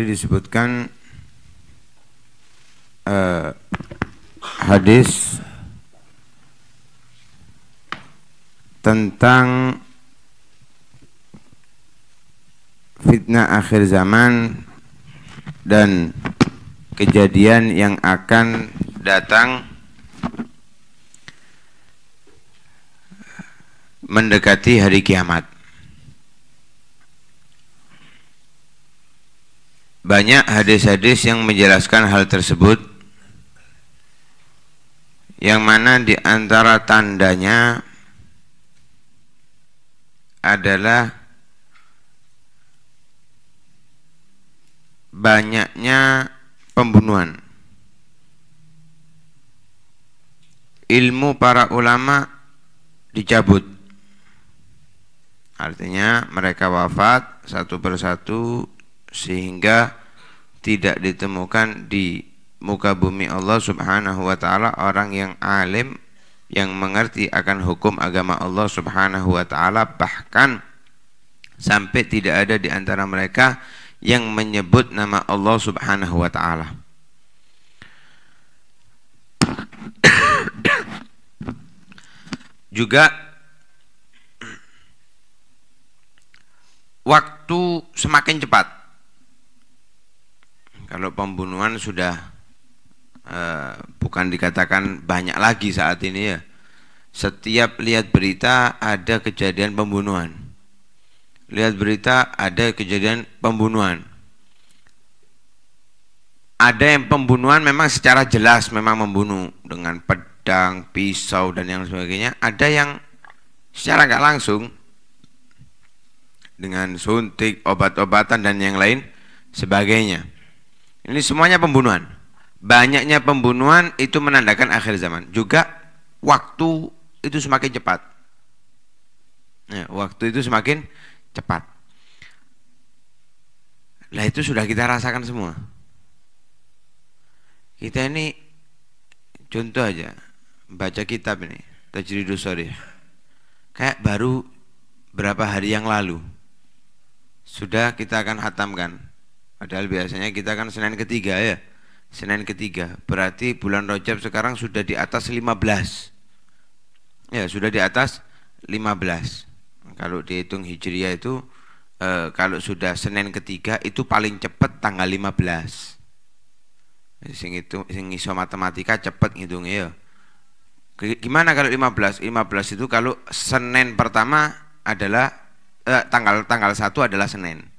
Tadi disebutkan uh, hadis tentang fitnah akhir zaman dan kejadian yang akan datang mendekati hari kiamat. Banyak hadis-hadis yang menjelaskan hal tersebut yang mana di antara tandanya adalah banyaknya pembunuhan. Ilmu para ulama dicabut. Artinya mereka wafat satu persatu sehingga tidak ditemukan di muka bumi Allah Subhanahu wa taala orang yang alim yang mengerti akan hukum agama Allah Subhanahu wa taala bahkan sampai tidak ada di antara mereka yang menyebut nama Allah Subhanahu wa taala. Juga waktu semakin cepat kalau pembunuhan sudah uh, bukan dikatakan banyak lagi saat ini ya. Setiap lihat berita ada kejadian pembunuhan. Lihat berita ada kejadian pembunuhan. Ada yang pembunuhan memang secara jelas memang membunuh dengan pedang, pisau dan yang sebagainya. Ada yang secara nggak langsung dengan suntik, obat-obatan dan yang lain sebagainya. Ini semuanya pembunuhan. Banyaknya pembunuhan itu menandakan akhir zaman. Juga waktu itu semakin cepat. Nah, waktu itu semakin cepat. Lah itu sudah kita rasakan semua. Kita ini contoh aja baca kitab ini Tajridus Sharih. Kayak baru berapa hari yang lalu sudah kita akan hatamkan Padahal biasanya kita kan Senin ketiga ya. Senin ketiga. Berarti bulan Rojab sekarang sudah di atas 15. Ya, sudah di atas 15. Kalau dihitung Hijriah itu e, kalau sudah Senin ketiga itu paling cepat tanggal 15. Sing itu sing iso matematika cepat ngitung ya. Gimana kalau 15? 15 itu kalau Senin pertama adalah eh, tanggal tanggal 1 adalah Senin.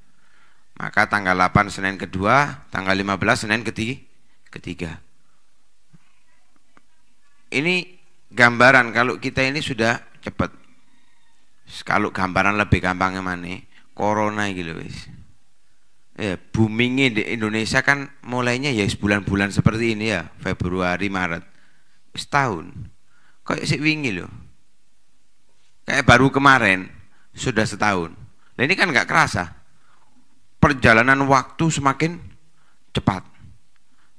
Maka tanggal 8 Senin kedua, tanggal 15 Senin ketiga. ketiga. Ini gambaran kalau kita ini sudah cepat. Kalau gambaran lebih gampangnya mana? Corona gitu wis. Ya, boomingnya di Indonesia kan mulainya ya bulan-bulan seperti ini ya, Februari, Maret. Setahun. Kayak sik wingi loh. Kayak baru kemarin sudah setahun. Nah, ini kan nggak kerasa perjalanan waktu semakin cepat.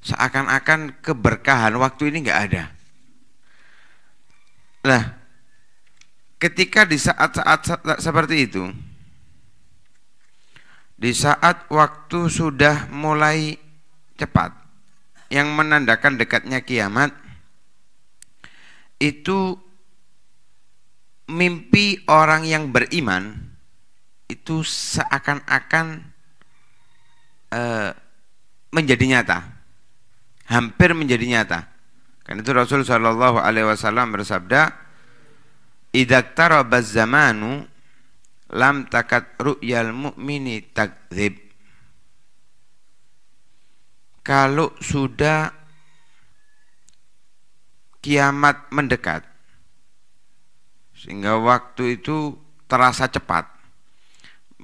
Seakan-akan keberkahan waktu ini nggak ada. Nah, ketika di saat-saat seperti itu, di saat waktu sudah mulai cepat, yang menandakan dekatnya kiamat, itu mimpi orang yang beriman itu seakan-akan Eh, menjadi nyata hampir menjadi nyata kan itu Rasul Shallallahu Alaihi Wasallam bersabda idaktarabaz zamanu lam takat ru'yal mu'mini takzib kalau sudah kiamat mendekat sehingga waktu itu terasa cepat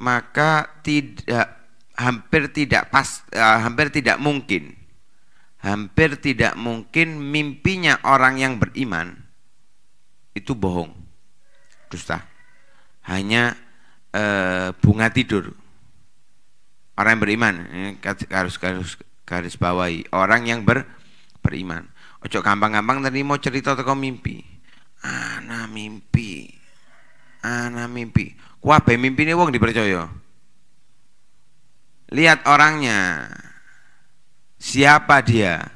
maka tidak hampir tidak pas uh, hampir tidak mungkin hampir tidak mungkin mimpinya orang yang beriman itu bohong dusta hanya uh, bunga tidur orang yang beriman ini harus harus garis bawahi orang yang ber, beriman ojo gampang-gampang tadi mau cerita tentang mimpi ana mimpi ana mimpi kuabe nih wong dipercaya lihat orangnya siapa dia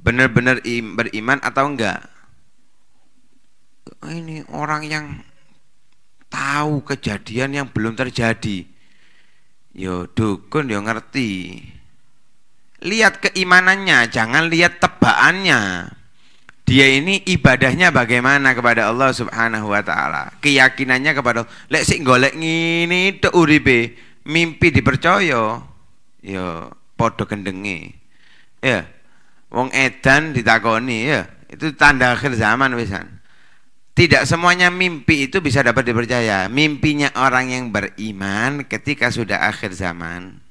benar-benar beriman atau enggak ini orang yang tahu kejadian yang belum terjadi yo dukun yo ngerti lihat keimanannya jangan lihat tebaannya dia ini ibadahnya bagaimana kepada Allah Subhanahu wa taala keyakinannya kepada Allah lek sik golek ngini tok mimpi dipercaya ya podo gendengi ya wong edan ditakoni ya itu tanda akhir zaman wisan tidak semuanya mimpi itu bisa dapat dipercaya mimpinya orang yang beriman ketika sudah akhir zaman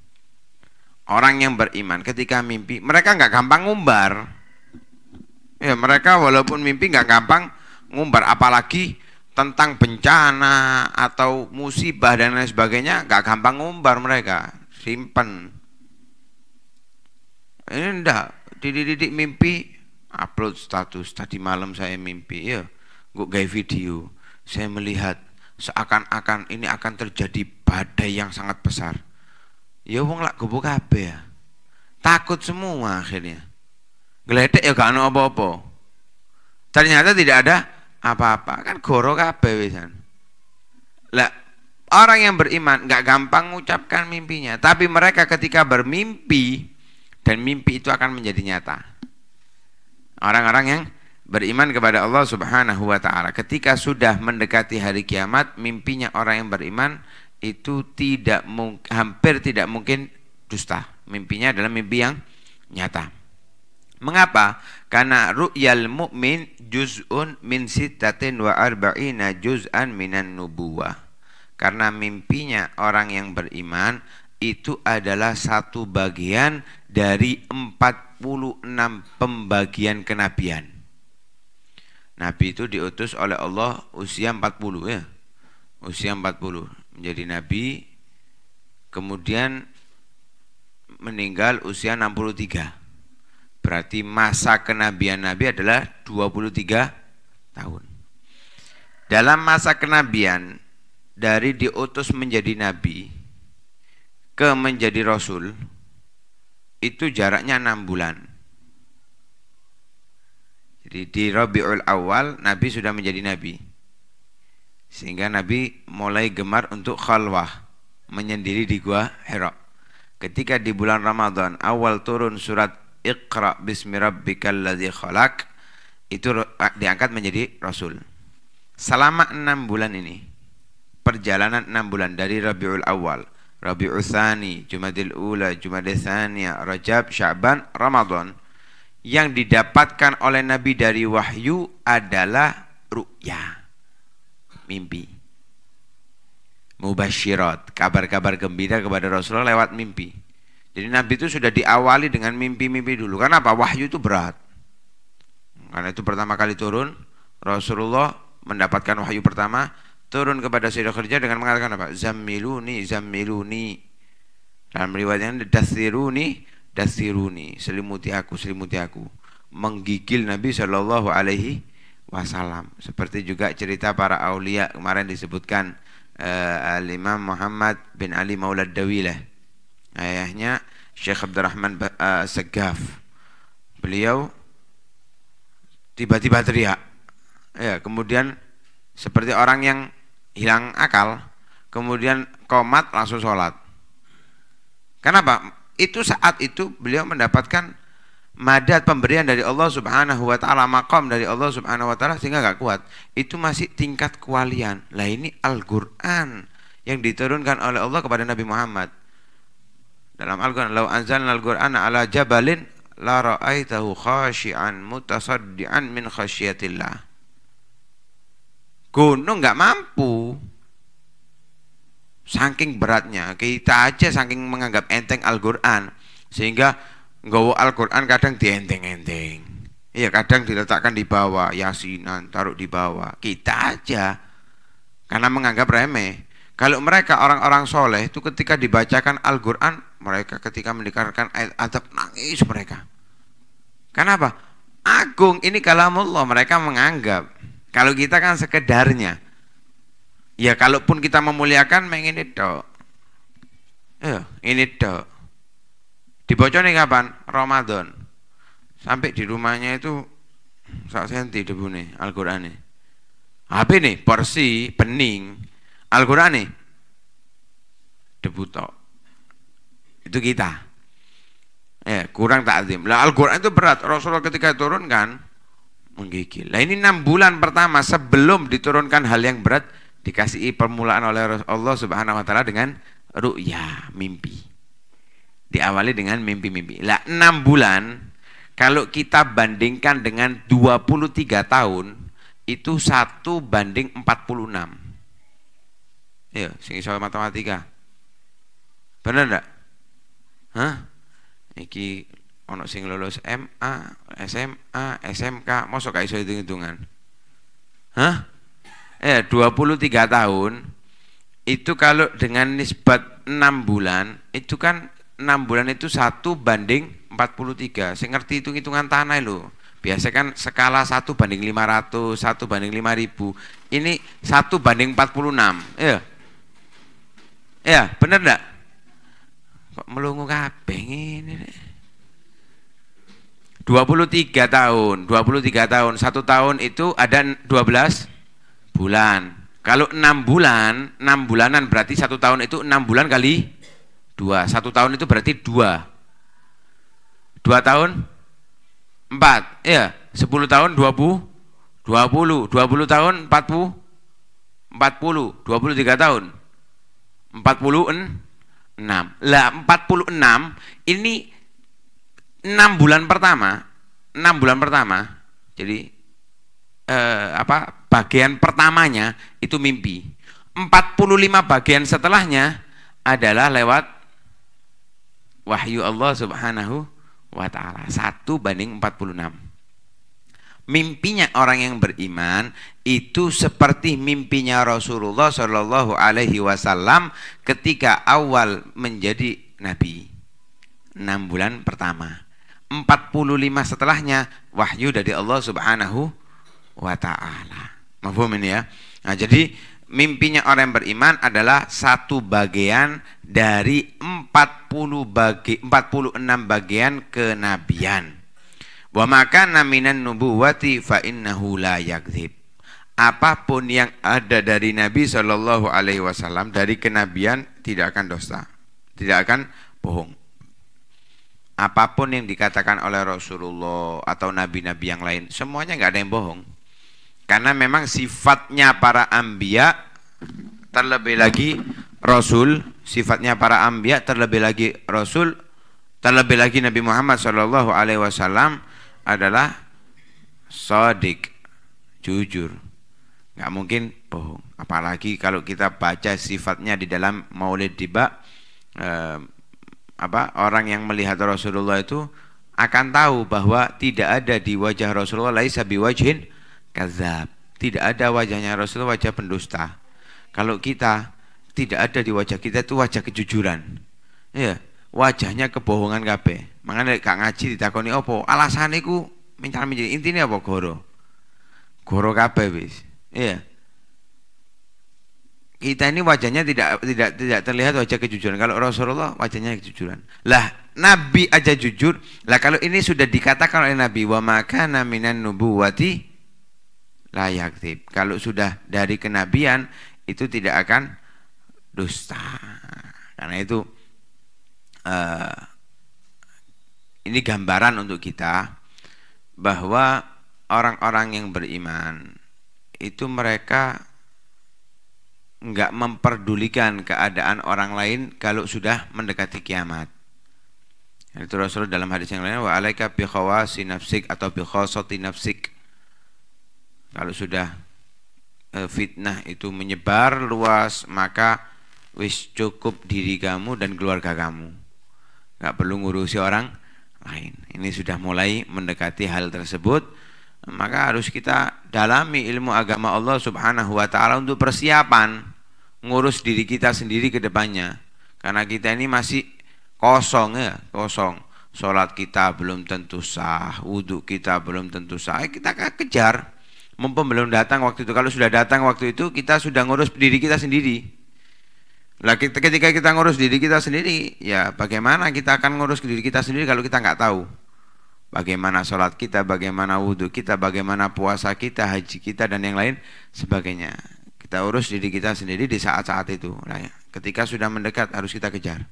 orang yang beriman ketika mimpi mereka nggak gampang ngumbar ya mereka walaupun mimpi nggak gampang ngumbar apalagi tentang bencana atau musibah dan lain sebagainya gak gampang ngumbar mereka simpen ini enggak dididik mimpi upload status tadi malam saya mimpi ya gue gaya video saya melihat seakan-akan ini akan terjadi badai yang sangat besar ya wong lak buka apa ya takut semua akhirnya geledek ya gak ada apa-apa ternyata tidak ada apa-apa kan goro kabeh wisan lah orang yang beriman nggak gampang mengucapkan mimpinya tapi mereka ketika bermimpi dan mimpi itu akan menjadi nyata orang-orang yang beriman kepada Allah subhanahu wa ta'ala ketika sudah mendekati hari kiamat mimpinya orang yang beriman itu tidak hampir tidak mungkin dusta mimpinya adalah mimpi yang nyata mengapa? Karena ru'yal mu'min juz'un min sitatin wa arba'ina juz'an minan nubuwah. Karena mimpinya orang yang beriman itu adalah satu bagian dari 46 pembagian kenabian. Nabi itu diutus oleh Allah usia 40 ya. Usia 40 menjadi nabi kemudian meninggal usia 63. Berarti masa kenabian Nabi adalah 23 tahun. Dalam masa kenabian dari diutus menjadi nabi ke menjadi rasul itu jaraknya enam bulan. Jadi di Rabiul Awal Nabi sudah menjadi nabi. Sehingga Nabi mulai gemar untuk khalwah, menyendiri di gua Hira. Ketika di bulan Ramadan awal turun surat Iqra bismi rabbikal ladzi khalaq itu diangkat menjadi rasul. Selama enam bulan ini perjalanan enam bulan dari Rabiul Awal, Rabiul Tsani, Jumadil Ula, Jumadil Tsaniyah, Rajab, Syaban, Ramadan yang didapatkan oleh Nabi dari wahyu adalah ru'ya, mimpi. Mubasyirat, kabar-kabar gembira kepada Rasulullah lewat mimpi. Jadi Nabi itu sudah diawali dengan mimpi-mimpi dulu. Karena apa? Wahyu itu berat. Karena itu pertama kali turun, Rasulullah mendapatkan wahyu pertama, turun kepada Sayyidah kerja dengan mengatakan apa? Zammiluni, zammiluni. Dalam riwayatnya dasiruni, dasiruni. Selimuti aku, selimuti aku. Menggigil Nabi Shallallahu Alaihi Wasallam. Seperti juga cerita para aulia kemarin disebutkan uh, eh, Al Imam Muhammad bin Ali Maulad Dawilah ayahnya Syekh Abdurrahman uh, Segaf beliau tiba-tiba teriak ya kemudian seperti orang yang hilang akal kemudian komat langsung sholat kenapa itu saat itu beliau mendapatkan madad pemberian dari Allah subhanahu wa ta'ala makom dari Allah subhanahu wa ta'ala sehingga gak kuat itu masih tingkat kualian lah ini Al-Quran yang diturunkan oleh Allah kepada Nabi Muhammad dalam Al-Quran lau anzalna Al-Quran ala jabalin la ra'aitahu khashi'an mutasaddian min khasyiatillah gunung nggak mampu saking beratnya kita aja saking menganggap enteng Al-Quran sehingga nggawa Al-Quran kadang dienteng-enteng iya kadang diletakkan di bawah yasinan taruh di bawah kita aja karena menganggap remeh kalau mereka orang-orang soleh itu ketika dibacakan Al-Quran, mereka ketika mendengarkan ayat adab nangis mereka. Kenapa? Agung ini kalamullah mereka menganggap. Kalau kita kan sekedarnya. Ya kalaupun kita memuliakan mengini dok. Eh, ini dok. Ya, Dibocornya kapan? Ramadan. Sampai di rumahnya itu sak senti nih al Qur'an nih. HP nih, porsi pening. Al-Qur'ane debu Itu kita. Eh, kurang takzim. Lah Al-Qur'an itu berat. Rasulullah ketika turunkan menggigil. Nah ini enam bulan pertama sebelum diturunkan hal yang berat dikasih permulaan oleh Allah Subhanahu wa taala dengan ru'ya, mimpi. Diawali dengan mimpi-mimpi. Lah enam bulan kalau kita bandingkan dengan 23 tahun itu satu banding 46. Ya, sing iso matematika. Bener ndak? Hah? Iki ono sing lulus MA, SMA, SMK, mosok gak iso hitung-hitungan. Hah? Eh 23 tahun itu kalau dengan nisbat 6 bulan itu kan 6 bulan itu 1 banding 43 Sing ngerti hitung-hitungan tanah lho. biasa kan skala 1 banding 500 1 banding 5000 ini 1 banding 46 ya Ya, benar ndak? Kok melungu kabeh ngene 23 tahun, 23 tahun, satu tahun itu ada 12 bulan. Kalau enam bulan, enam bulanan berarti satu tahun itu enam bulan kali dua. Satu tahun itu berarti dua. Dua tahun empat, ya sepuluh tahun dua puluh, dua puluh, dua puluh tahun empat puluh, empat puluh, dua puluh tiga tahun 46. Lah 46 ini 6 bulan pertama, 6 bulan pertama. Jadi eh, apa bagian pertamanya itu mimpi. 45 bagian setelahnya adalah lewat wahyu Allah Subhanahu wa taala. 1 banding 46 mimpinya orang yang beriman itu seperti mimpinya Rasulullah Shallallahu Alaihi Wasallam ketika awal menjadi nabi enam bulan pertama 45 setelahnya wahyu dari Allah Subhanahu wa taala. Mafhum ini ya. Nah, jadi mimpinya orang yang beriman adalah satu bagian dari 40 bagi 46 bagian kenabian. Wa maka naminan nubuwati fa innahu la yakzib Apapun yang ada dari Nabi Shallallahu Alaihi Wasallam dari kenabian tidak akan dosa, tidak akan bohong. Apapun yang dikatakan oleh Rasulullah atau nabi-nabi yang lain, semuanya nggak ada yang bohong. Karena memang sifatnya para ambia, terlebih lagi Rasul, sifatnya para ambia, terlebih lagi Rasul, terlebih lagi Nabi Muhammad Shallallahu Alaihi Wasallam adalah sodik, jujur. Nggak mungkin bohong. Apalagi kalau kita baca sifatnya di dalam Maulid Diba, eh, apa orang yang melihat Rasulullah itu akan tahu bahwa tidak ada di wajah Rasulullah laisa wajin kazab. Tidak ada wajahnya Rasulullah wajah pendusta. Kalau kita tidak ada di wajah kita itu wajah kejujuran. Ya, wajahnya kebohongan kape, Mangane gak ngaji ditakoni opo Alasane ku mencari menjadi opo apa goro? Goro kape wis. Iya. Kita ini wajahnya tidak tidak tidak terlihat wajah kejujuran. Kalau Rasulullah wajahnya kejujuran. Lah, Nabi aja jujur. Lah kalau ini sudah dikatakan oleh Nabi wa maka naminan nubuwati layak tip. Kalau sudah dari kenabian itu tidak akan dusta. Karena itu uh, ini gambaran untuk kita bahwa orang-orang yang beriman itu mereka nggak memperdulikan keadaan orang lain kalau sudah mendekati kiamat. Itu Rasulullah dalam hadis yang lain wa alaika bi nafsik atau bi nafsik. Kalau sudah eh, fitnah itu menyebar luas maka wis cukup diri kamu dan keluarga kamu nggak perlu ngurusi orang lain ini sudah mulai mendekati hal tersebut maka harus kita dalami ilmu agama Allah Subhanahu wa taala untuk persiapan ngurus diri kita sendiri ke depannya. Karena kita ini masih kosong ya, kosong. Salat kita belum tentu sah, wudhu kita belum tentu sah. Eh, kita kejar. Mumpung belum datang waktu itu. Kalau sudah datang waktu itu kita sudah ngurus diri kita sendiri. Lah ketika kita ngurus diri kita sendiri, ya bagaimana kita akan ngurus diri kita sendiri kalau kita nggak tahu? Bagaimana sholat kita, bagaimana wudhu kita, bagaimana puasa kita, haji kita dan yang lain sebagainya. Kita urus diri kita sendiri di saat-saat itu. Nah, ketika sudah mendekat harus kita kejar.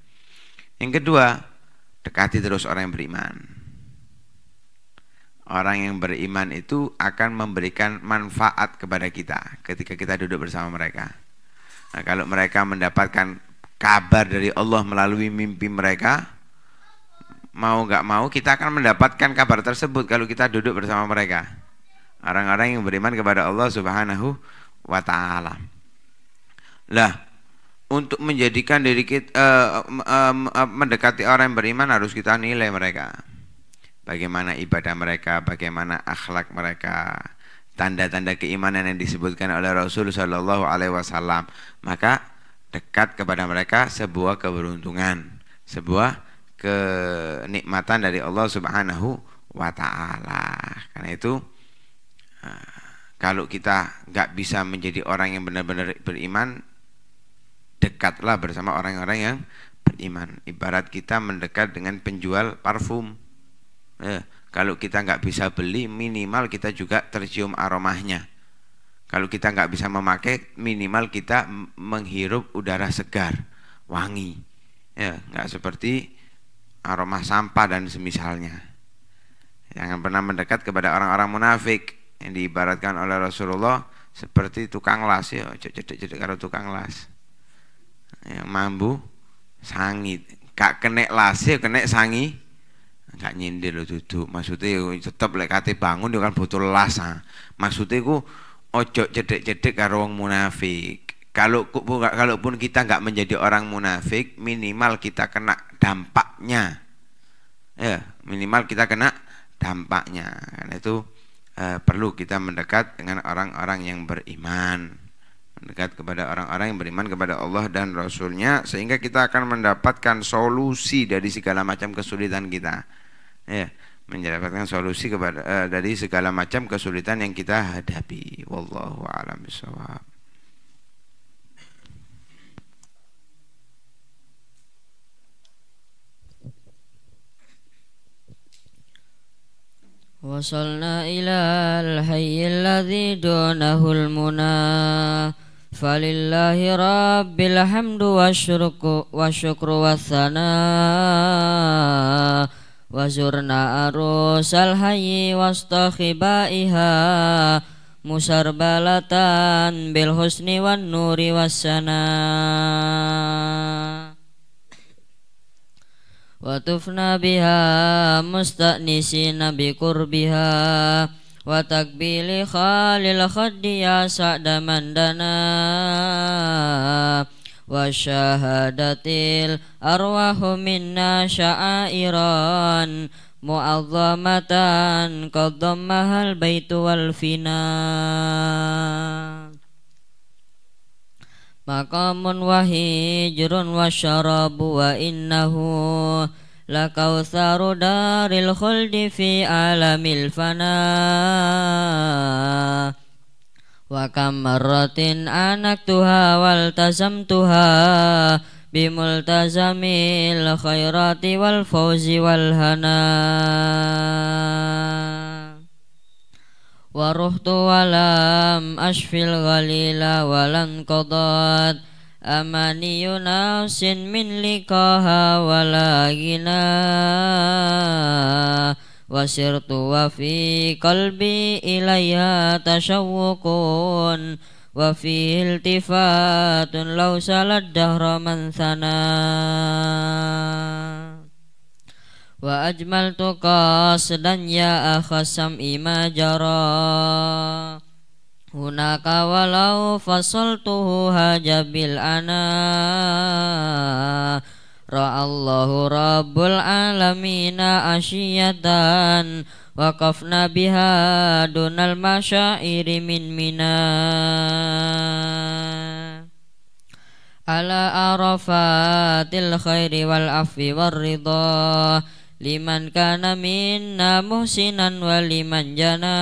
Yang kedua, dekati terus orang yang beriman. Orang yang beriman itu akan memberikan manfaat kepada kita ketika kita duduk bersama mereka Nah, kalau mereka mendapatkan kabar dari Allah melalui mimpi mereka, mau nggak mau kita akan mendapatkan kabar tersebut kalau kita duduk bersama mereka. Orang-orang yang beriman kepada Allah Subhanahu wa taala. Lah, untuk menjadikan diri kita uh, eh, uh, eh, uh, eh, mendekati orang yang beriman harus kita nilai mereka. Bagaimana ibadah mereka, bagaimana akhlak mereka, tanda-tanda keimanan yang disebutkan oleh Rasul Shallallahu Alaihi Wasallam maka dekat kepada mereka sebuah keberuntungan sebuah kenikmatan dari Allah Subhanahu wa taala karena itu eh, kalau kita nggak bisa menjadi orang yang benar-benar beriman dekatlah bersama orang-orang yang beriman ibarat kita mendekat dengan penjual parfum eh, kalau kita nggak bisa beli, minimal kita juga tercium aromanya. Kalau kita nggak bisa memakai, minimal kita menghirup udara segar, wangi. Ya, nggak seperti aroma sampah dan semisalnya. Jangan pernah mendekat kepada orang-orang munafik yang diibaratkan oleh Rasulullah seperti tukang las ya, cedek-cedek karo tukang las. Yang mambu sangit, kak kenek las ya kenek sangi nggak nyindir loh duduk maksudnya tetep lek kate bangun yo kan butuh las ah maksudnya ku ojo cedek-cedek karo wong munafik kalau kalaupun kita nggak menjadi orang munafik minimal kita kena dampaknya ya minimal kita kena dampaknya kan itu e, perlu kita mendekat dengan orang-orang yang beriman mendekat kepada orang-orang yang beriman kepada Allah dan Rasulnya sehingga kita akan mendapatkan solusi dari segala macam kesulitan kita ya menyelamatkan solusi kepada uh, dari segala macam kesulitan yang kita hadapi wallahu alam bishawab. Wasalna ila al-hayyil ladzi dunahu muna falillahi rabbil hamdu wa syukru wa wa zurna arusal hayi wasta khibaiha musar balatan bil husni wan nuri wassana wa biha mustaknisi nabi kurbiha wa takbili khalil khaddiya sa'da mandana wa takbili والشهادة الأرواح منا شعائرا معظمة قد ضمها البيت والفناء مقام وهجر وشراب وإنه لكوثر دار الخلد في عالم الفناء Wakam marotin anak tuha wal tazam tuha bimul tazamil khairati wal fauzi wal hana Waruhtu walam ashfil ghalila walan qadat Amani yunausin min likaha وسرت وفي قلبي إليها تشوق وفيه التفات لو سال الدهر من ثنى وأجملت قاصدا يا أخ السمع ما جرى هناك ولو فصلته هاج بالأنا Ra'allahu Rabbul Alamina asyiyatan Waqafna biha dunal masyairi min mina Ala arafatil khairi wal afi wal ridha Liman kana minna muhsinan waliman liman jana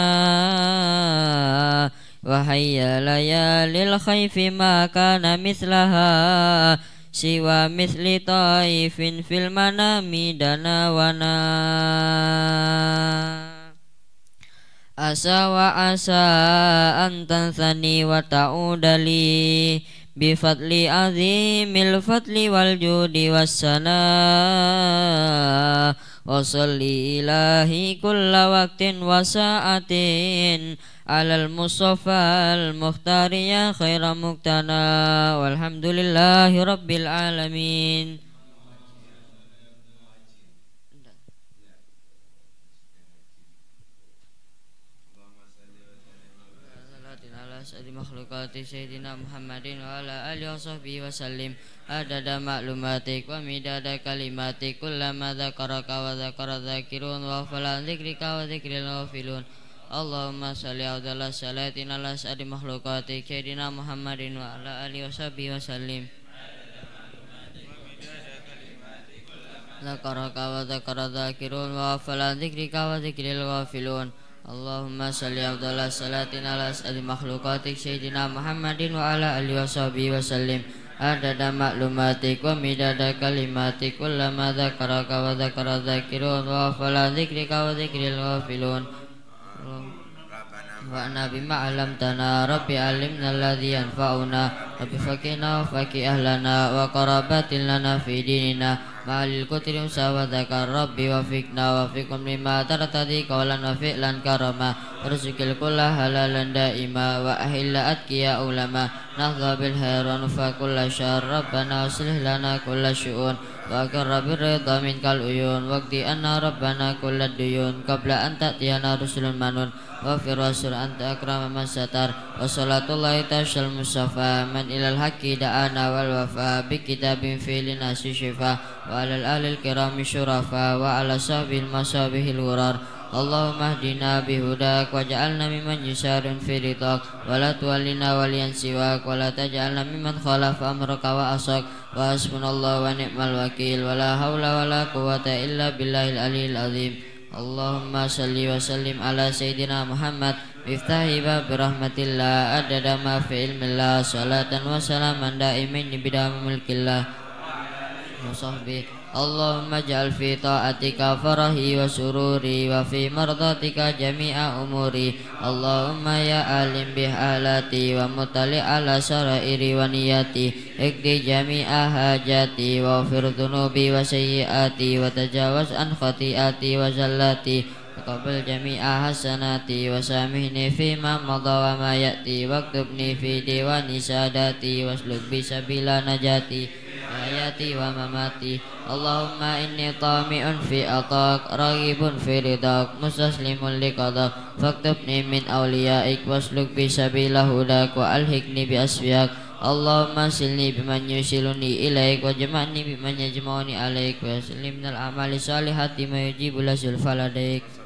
Wahayya layalil khayfi ma kana mislahah siwa misli taifin fil manami dana wana asa wa asa antan sani wa ta'udali bifadli azimil fadli wal judi wassana wa salli ilahi kulla waktin wa sa'atin alal musofa al muhtariya khaira muktana walhamdulillahi rabbil alamin Sayyidina makhlukati Sayyidina Muhammadin wa ala alihi wa sahbihi wa sallim adada ma'lumatik wa midada kalimatik kullama dhakaraka wa dhakara dhakirun wa falan dhikrika wa dhikril wa filun Allahumma salli ala salatina ala sa'adi makhlukati Kedina Muhammadin wa ala alihi wa sahbihi wa sallim Zakaraka wa zakara zakirun wa afala zikrika wa zikril ghafilun Allahumma salli ala salatin ala sa'adi makhlukati Sayyidina Muhammadin wa ala alihi wa sahbihi wa sallim Adada maklumatik wa midada kalimatik Kullama zakaraka wa zakara zakirun wa afala zikrika wa zikril ghafilun Wa'na bima alamtana Rabbi alim alladhi anfauna, Rabbi fakina wa faki ahlana Wa qarabatin lana fi dinina Bal sawat sawadaka rabbi wa fikna wa fikum lima tadi kaulan wa fi'lan karama Rizukil kulla halalan ima wa ahilla atkiya ulama Nahdha heron fa kulla syar bana aslih lana kulla syu'un Wa akarra reda min kal uyun Wakti anna rabbana kulla duyun Qabla anta tiyana rusulun manun Wa fi rasul anta akrama masyatar Wa salatullahi tashal musafa Man ilal haqqi da'ana wal wafa Bi kitabin filin shifa wa al-ahli al-kiram wa al-masabihi al-ghurar Allahumma hdina bi hudak wa ja'alna mimman yusharun fi ridak wa la tuwallina waliyan siwak wa la taj'alna mimman khalaf asak wa asmunallah wa ni'mal wakil wa la la quwata illa billahi al-alihi Allahumma salli wa ala Sayyidina Muhammad Iftahiba birahmatillah adadama fi ilmillah Salatan wa salaman da'imin ibidamu mulkillah وصحبه اللهم اجعل في طاعتك فرحي وسروري وفي مرضاتك جميع أموري اللهم يا عالم بحالاتي ومطلع على سرائري ونياتي اقضي جميع حاجاتي واغفر ذنوبي وسيئاتي وتجاوز عن خطيئاتي وزلاتي وقبل جميع حسناتي وسامحني فيما مضى وما يأتي واكتبني في ديوان ساداتي واسلك بسبيل نجاتي hayati wa mamati Allahumma inni tami'un fi atak Ragibun fi ridak Musaslimun liqadak Faktubni min awliya'ik Wasluk bi sabila hudak Wa alhikni bi asfiyak Allahumma silni biman yusiluni ilaik Wa jema'ni biman yajma'uni alaik Wa silni minal amali salihati Mayujibu lasul faladaik